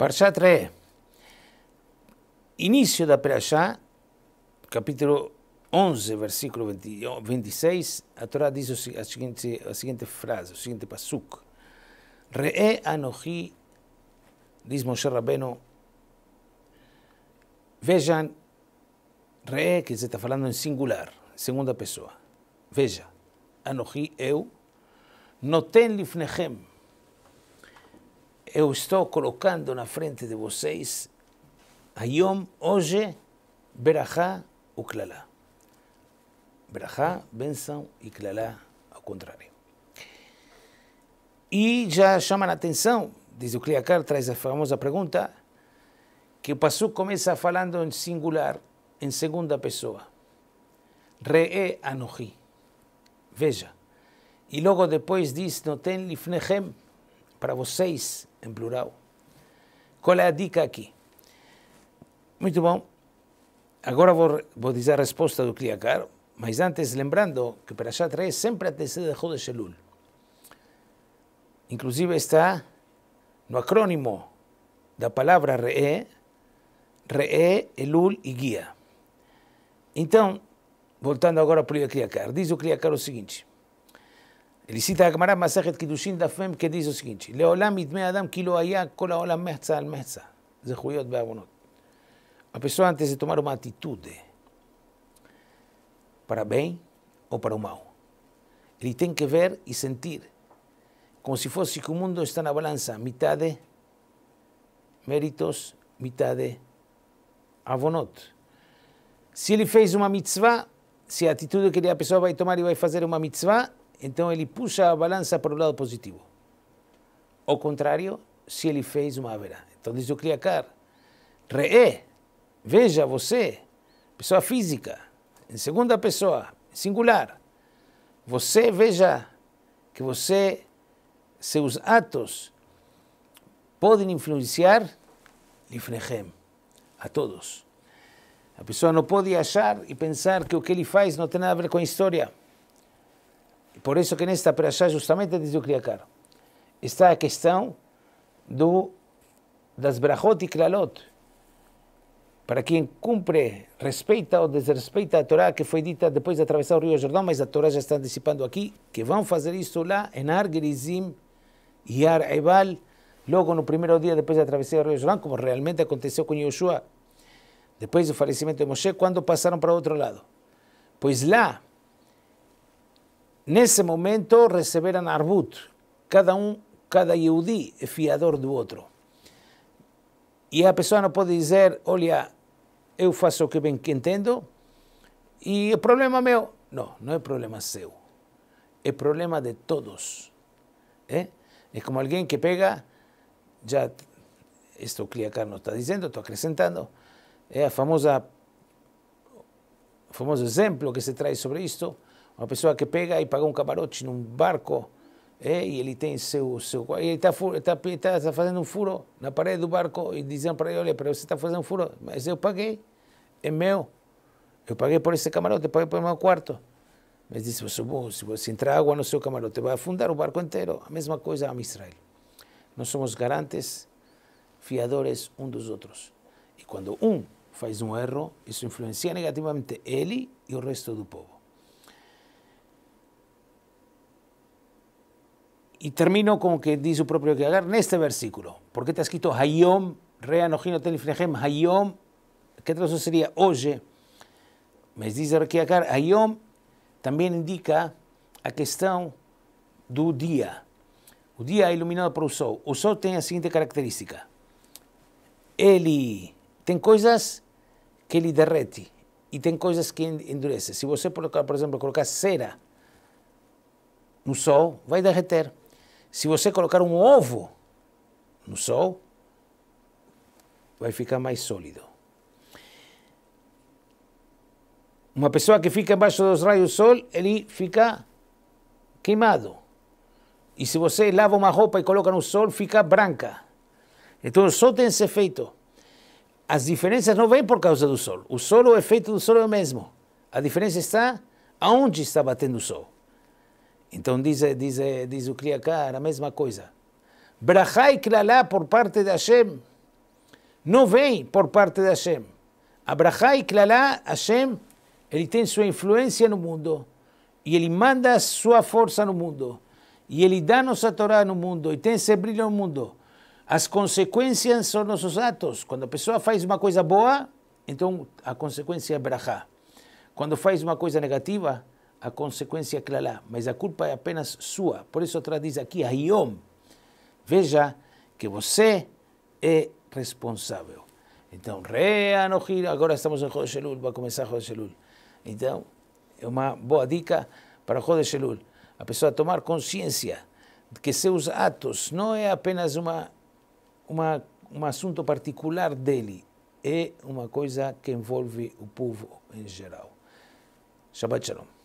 Parshá Re. Início da Parashá, capítulo 11, versículo 26, a Torá diz a seguinte, a seguinte frase, o seguinte pasuk. Re'e anohi, diz Moshe Rabbeinu, vejam, re'e, que você está falando em singular, segunda pessoa. Veja, anohi, eu, noten lifnechem, eu estou colocando na frente de vocês, Hayom, hoje, Berachá o Klalá. Berachá, benção, e Klalá, ao contrário. E já chama a atenção, diz o Kliakar, traz a famosa pergunta, que o Passu começa falando em singular, em segunda pessoa. Re'e Anohi. Veja. E logo depois diz, Noten Lifnechem, para vocês, em plural. Qual é a dica aqui? Muito bom. Agora vou, vou dizer a resposta do Kliakar, mas antes lembrando que para já traz é sempre antecede de Rodesh Inclusive está no acrônimo da palavra Re'e, Re'e, Elul e Guia. Então, voltando agora para o Kliakar, diz o Kliakar o seguinte. a la camarada Masajet Kidushin Dafem que dice lo siguiente: Leolam persona Adam kilo aya kola olam mehza al mehza. De A antes de tomar una actitud para bien o para mal, él tiene que ver y sentir, como si fosse que el mundo está en balanza, mitad de méritos, de avonot. Si él fez una mitzvah, si a actitud que persona va a tomar y va a hacer una mitzvah, Então ele puxa a balança para o lado positivo. Ao contrário, se ele fez uma haverá. Então diz o Kriyakar, re'e, veja você, pessoa física, em segunda pessoa, singular. Você veja que você, seus atos, podem influenciar Lifnechem, a todos. A pessoa não pode achar e pensar que o que ele faz não tem nada a ver com a história. Por isso que nesta paraxá, justamente diz o Criacar, está a questão do, das brachot e klalot. Para quem cumpre, respeita ou desrespeita a Torá que foi dita depois de atravessar o Rio Jordão, mas a Torá já está antecipando aqui, que vão fazer isso lá em Ar Gerizim e Ar Ebal, logo no primeiro dia depois de atravessar o Rio Jordão, como realmente aconteceu com Yoshua, depois do falecimento de Moshe, quando passaram para o outro lado. Pois lá, Nesse momento receberam arbut, cada um, cada Yehudi é fiador do outro. E a pessoa não pode dizer, olha, eu faço o que bem que entendo e o é problema meu. Não, não é problema seu. É problema de todos. É, é como alguém que pega, já, isto o não está dizendo, estou acrescentando, é a famosa, o famoso exemplo que se traz sobre isto, uma pessoa que pega e paga um camarote num barco é, e ele tem seu seu ele está tá, tá, tá, tá fazendo um furo na parede do barco e dizendo para ele olha para você está fazendo um furo mas eu paguei é meu eu paguei por esse camarote eu paguei por meu quarto mas disse se, se, você entrar água no seu camarote vai afundar o barco inteiro a mesma coisa a Israel nós somos garantes fiadores um dos outros e quando um faz um erro isso influencia negativamente ele e o resto do povo Y termino con que dice su propio que en este versículo. Porque qué te has escrito Hayom, Rea Nojino Hayom? ¿Qué traducción sería? Oye, me dice acá, Hayom también indica a questão do día. O día é iluminado por el sol. O sol tem a siguiente característica: Él tem cosas que ele derrete y tem cosas que endurece. Si você, por ejemplo, colocar cera no sol, a derreter. Se você colocar um ovo no sol, vai ficar mais sólido. Uma pessoa que fica embaixo dos raios do sol, ele fica queimado. E se você lava uma roupa e coloca no sol, fica branca. Então o sol tem esse efeito. As diferenças não vêm por causa do sol. O sol, o efeito do sol é o mesmo. A diferença está aonde está batendo o sol. Então diz, diz, diz o Kriakar a mesma coisa. Brahá e Klalá por parte de Hashem não vem por parte de Hashem. A brachai e Klalá, Hashem, ele tem sua influência no mundo e ele manda sua força no mundo e ele dá nossa Torá no mundo e tem esse brilho no mundo. As consequências são nossos atos. Quando a pessoa faz uma coisa boa, então a consequência é Brahá. Quando faz uma coisa negativa, a consequência clara, mas a culpa é apenas sua. Por isso traz diz aqui, Hayom, veja que você é responsável. Então, Reanohir, agora estamos em Jodeshelul, vai começar Jodeshelul. Então, é uma boa dica para Jodeshelul, a pessoa tomar consciência de que seus atos não é apenas uma, uma, um assunto particular dele, é uma coisa que envolve o povo em geral. Shabbat Shalom.